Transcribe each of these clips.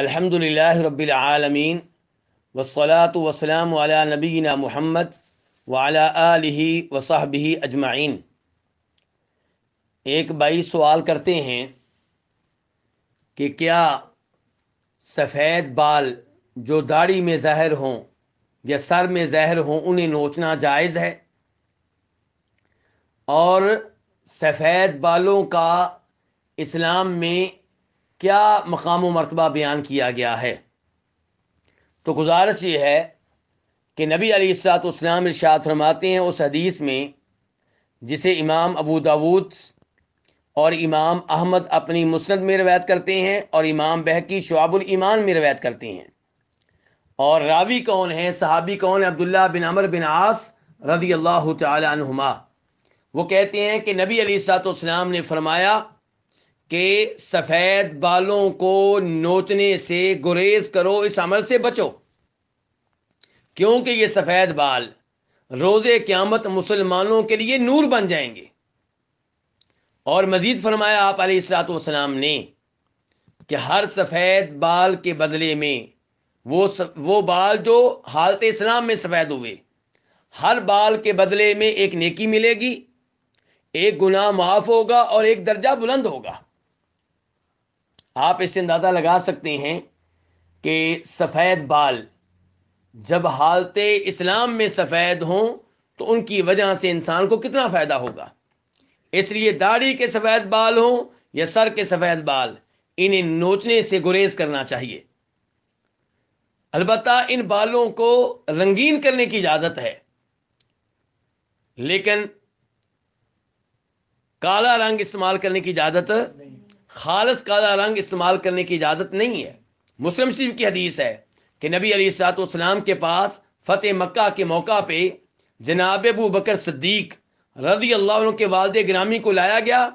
الحمد للہ رب العالمین وسلاۃ وسلم علی نبینا محمد والا علیہ وصحبِ اجمعین ایک بائی سوال کرتے ہیں کہ کیا سفید بال جو داڑھی میں ظاہر ہوں یا سر میں زہر ہوں انہیں نوچنا جائز ہے اور سفید بالوں کا اسلام میں کیا مقام و مرتبہ بیان کیا گیا ہے تو گزارش یہ ہے کہ نبی علی اسلام ارشاد فرماتے ہیں اس حدیث میں جسے امام ابو داود اور امام احمد اپنی مسند میں روایت کرتے ہیں اور امام بہکی شعب الایمان میں روایت کرتے ہیں اور راوی کون ہیں صحابی کون ہیں عبداللہ بن عمر بن عاص رضی اللہ تعالی عنہما وہ کہتے ہیں کہ نبی علی اسلام نے فرمایا کہ سفید بالوں کو نوچنے سے گریز کرو اس عمل سے بچو کیونکہ یہ سفید بال روز قیامت مسلمانوں کے لیے نور بن جائیں گے اور مزید فرمایا آپ علیہ السلاۃ والسلام نے کہ ہر سفید بال کے بدلے میں وہ وہ بال جو حالت اسلام میں سفید ہوئے ہر بال کے بدلے میں ایک نیکی ملے گی ایک گناہ معاف ہوگا اور ایک درجہ بلند ہوگا آپ اس سے اندازہ لگا سکتے ہیں کہ سفید بال جب حالت اسلام میں سفید ہوں تو ان کی وجہ سے انسان کو کتنا فائدہ ہوگا اس لیے داڑھی کے سفید بال ہوں یا سر کے سفید بال انہیں نوچنے سے گریز کرنا چاہیے البتہ ان بالوں کو رنگین کرنے کی اجازت ہے لیکن کالا رنگ استعمال کرنے کی اجازت خالص کالا رنگ استعمال کرنے کی اجازت نہیں ہے مسلم شریف کی حدیث ہے کہ نبی علی والسلام کے پاس فتح مکہ کے موقع پہ جناب ابو بکر صدیق رضی اللہ عنہ کے والد گرامی کو لایا گیا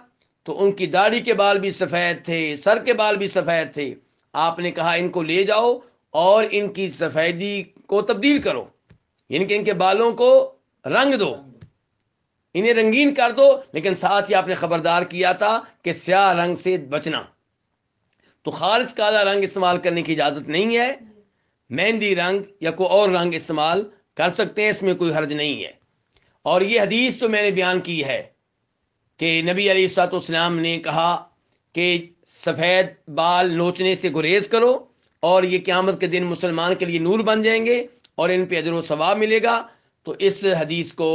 تو ان کی داڑھی کے بال بھی سفید تھے سر کے بال بھی سفید تھے آپ نے کہا ان کو لے جاؤ اور ان کی سفیدی کو تبدیل کرو ان یعنی کے ان کے بالوں کو رنگ دو انہیں رنگین کر دو لیکن ساتھ ہی آپ نے خبردار کیا تھا کہ سیاہ رنگ سے بچنا تو خالص کالا رنگ استعمال کرنے کی اجازت نہیں ہے مہندی رنگ یا کوئی اور رنگ استعمال کر سکتے ہیں اس میں کوئی حرج نہیں ہے اور یہ حدیث تو میں نے بیان کی ہے کہ نبی علی اسلام نے کہا کہ سفید بال نوچنے سے گریز کرو اور یہ قیامت کے دن مسلمان کے لیے نور بن جائیں گے اور ان پہ اجر و ثواب ملے گا تو اس حدیث کو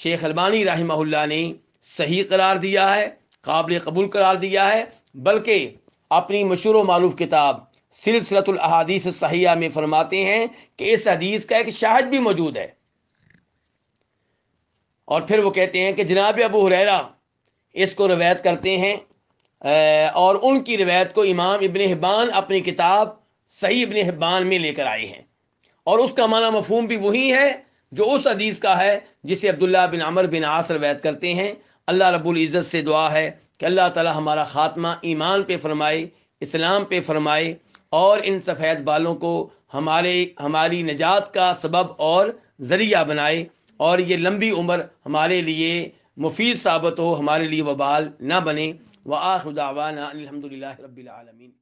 شیخ البانی رحمہ اللہ نے صحیح قرار دیا ہے قابل قبول قرار دیا ہے بلکہ اپنی مشہور و معروف کتاب سلسلۃ الحادیث صحیح میں فرماتے ہیں کہ اس حدیث کا ایک شاہد بھی موجود ہے اور پھر وہ کہتے ہیں کہ جناب ابو حریرا اس کو روایت کرتے ہیں اور ان کی روایت کو امام ابن حبان اپنی کتاب صحیح ابن حبان میں لے کر آئے ہیں اور اس کا معنی مفہوم بھی وہی ہے جو اس عدیز کا ہے جسے عبداللہ بن عمر بن عاصر وید کرتے ہیں اللہ رب العزت سے دعا ہے کہ اللہ تعالی ہمارا خاتمہ ایمان پہ فرمائے اسلام پہ فرمائے اور ان سفید بالوں کو ہمارے ہماری نجات کا سبب اور ذریعہ بنائے اور یہ لمبی عمر ہمارے لیے مفید ثابت ہو ہمارے لیے وبال نہ بنے وآخر دعوانا الحمدللہ رب العالمین